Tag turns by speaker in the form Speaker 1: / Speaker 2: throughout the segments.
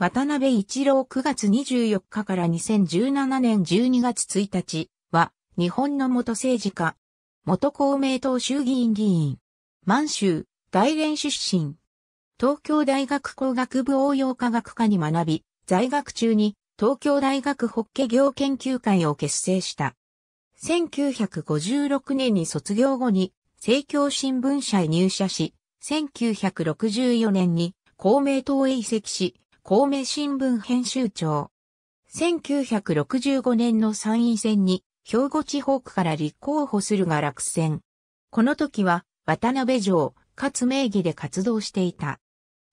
Speaker 1: 渡辺一郎9月24日から2017年12月1日は、日本の元政治家、元公明党衆議院議員、満州、大連出身、東京大学工学部応用科学科に学び、在学中に東京大学ホッケ業研究会を結成した。1956年に卒業後に、政教新聞社へ入社し、1964年に公明党へ移籍し、公明新聞編集長。1965年の参院選に、兵庫地方区から立候補するが落選。この時は、渡辺城、勝名義で活動していた。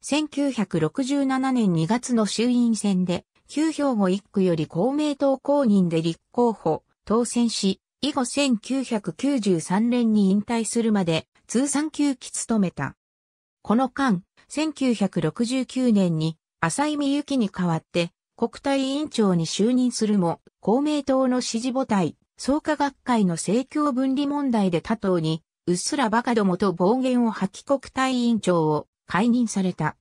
Speaker 1: 1967年2月の衆院選で、旧兵庫1区より公明党公認で立候補、当選し、以後1993年に引退するまで通算休期務めた。この間、1969年に浅井美幸に代わって、国体委員長に就任するも、公明党の支持母体、創価学会の政教分離問題で他党に、うっすらバカどもと暴言を吐き国体委員長を解任された。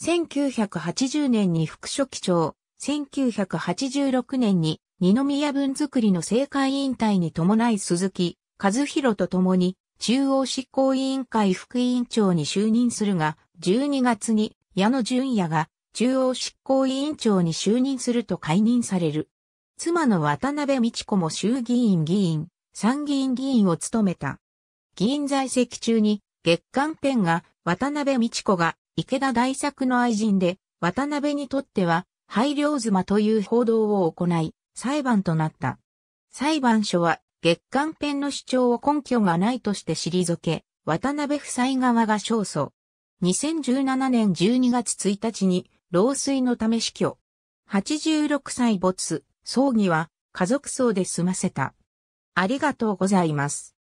Speaker 1: 1980年に副書記長、1986年に二宮文作りの政界引退に伴い鈴木和弘と共に中央執行委員会副委員長に就任するが、12月に矢野淳也が中央執行委員長に就任すると解任される。妻の渡辺美智子も衆議院議員、参議院議員を務めた。議員在籍中に月刊ペンが渡辺美智子が池田大作の愛人で渡辺にとっては配慮妻という報道を行い裁判となった。裁判所は月刊ペンの主張を根拠がないとして退け、渡辺夫妻側が勝訴。2017年12月1日に老衰のため死去。86歳没、葬儀は家族葬で済ませた。ありがとうございます。